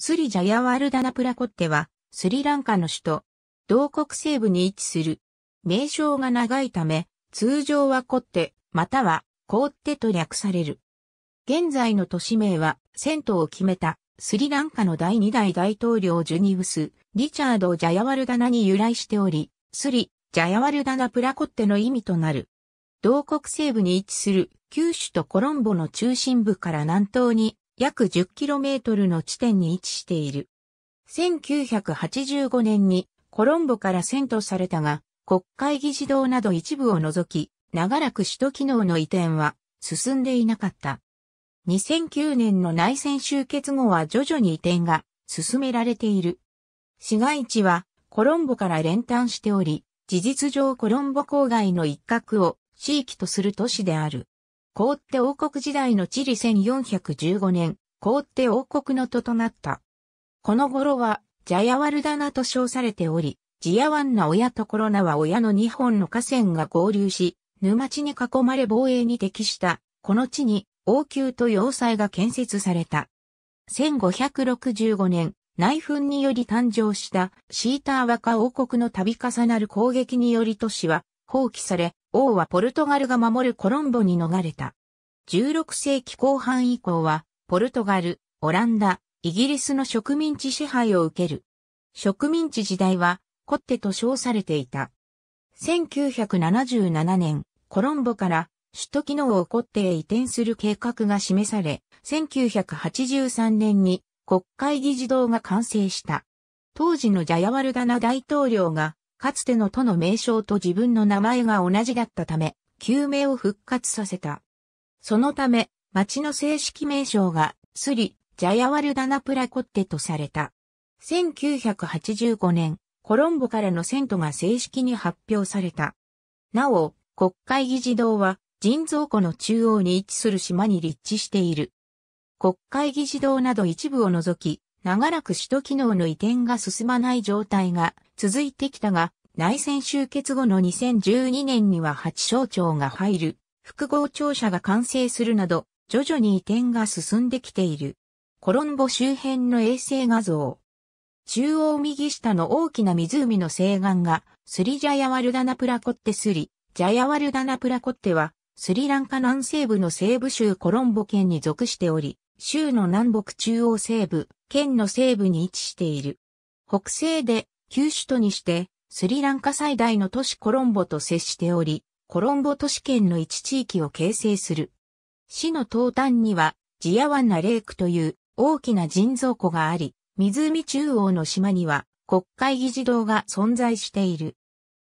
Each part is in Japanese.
スリジャヤワルダナプラコッテは、スリランカの首都、同国西部に位置する。名称が長いため、通常はコッテ、またはコッテと略される。現在の都市名は、戦闘を決めた、スリランカの第2代大統領ジュニウス、リチャード・ジャヤワルダナに由来しており、スリ、ジャヤワルダナプラコッテの意味となる。同国西部に位置する、九州とコロンボの中心部から南東に約 10km の地点に位置している。1985年にコロンボから遷都されたが、国会議事堂など一部を除き、長らく首都機能の移転は進んでいなかった。2009年の内戦終結後は徐々に移転が進められている。市街地はコロンボから連端しており、事実上コロンボ郊外の一角を地域とする都市である。凍って王国時代のチリ1415年、凍って王国の都となった。この頃は、ジャヤワルダナと称されており、ジヤワンナ親とコロナは親の2本の河川が合流し、沼地に囲まれ防衛に適した、この地に王宮と要塞が建設された。1565年、内紛により誕生したシーターワカ王国の度重なる攻撃により都市は放棄され、王はポルトガルが守るコロンボに逃れた。16世紀後半以降は、ポルトガル、オランダ、イギリスの植民地支配を受ける。植民地時代は、コッテと称されていた。1977年、コロンボから首都機能をコッテへ移転する計画が示され、1983年に国会議事堂が完成した。当時のジャヤワルダナ大統領がかつての都の名称と自分の名前が同じだったため、旧名を復活させた。そのため、町の正式名称が、スリ、ジャヤワルダナプラコッテとされた。1985年、コロンボからの遷都が正式に発表された。なお、国会議事堂は、人造湖の中央に位置する島に立地している。国会議事堂など一部を除き、長らく首都機能の移転が進まない状態が続いてきたが、内戦終結後の2012年には8省庁が入る、複合庁舎が完成するなど、徐々に移転が進んできている。コロンボ周辺の衛星画像。中央右下の大きな湖の西岸が、スリジャヤワルダナプラコッテスリ、ジャヤワルダナプラコッテは、スリランカ南西部の西部州コロンボ県に属しており、州の南北中央西部、県の西部に位置している。北西で、旧首都にして、スリランカ最大の都市コロンボと接しており、コロンボ都市圏の一地域を形成する。市の東端には、ジアワンナレイクという大きな人造湖があり、湖中央の島には国会議事堂が存在している。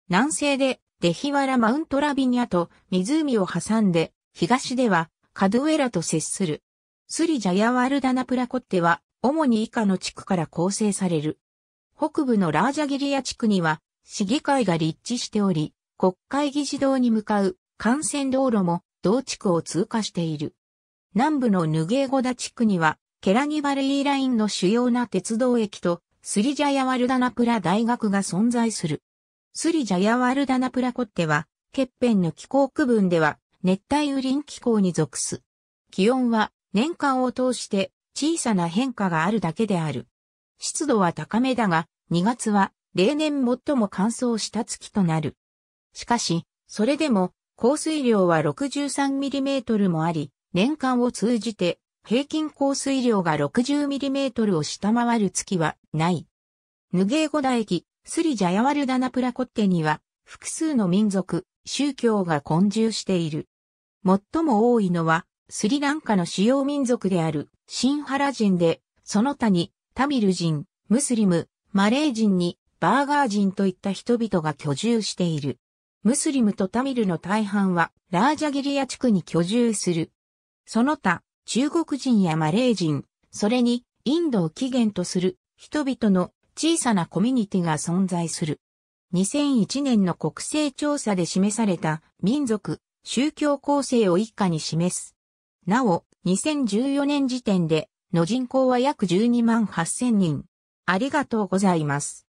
南西でデヒワラマウントラビニャと湖を挟んで、東ではカドゥエラと接する。スリジャヤワルダナプラコッテは主に以下の地区から構成される。北部のラージャギリア地区には、市議会が立地しており、国会議事堂に向かう幹線道路も同地区を通過している。南部のヌゲーゴダ地区には、ケラニバレイラインの主要な鉄道駅と、スリジャヤワルダナプラ大学が存在する。スリジャヤワルダナプラコッテは、欠片の気候区分では、熱帯雨林気候に属す。気温は、年間を通して小さな変化があるだけである。湿度は高めだが、2月は例年最も乾燥した月となる。しかし、それでも降水量は 63mm もあり、年間を通じて平均降水量が 60mm を下回る月はない。ヌゲーゴダ駅、スリジャヤワルダナプラコッテには複数の民族、宗教が混住している。最も多いのはスリランカの主要民族であるシンハラ人で、その他に、タミル人、ムスリム、マレー人に、バーガー人といった人々が居住している。ムスリムとタミルの大半は、ラージャギリア地区に居住する。その他、中国人やマレー人、それに、インドを起源とする、人々の小さなコミュニティが存在する。2001年の国勢調査で示された民族、宗教構成を一家に示す。なお、2014年時点での人口は約12万8000人。ありがとうございます。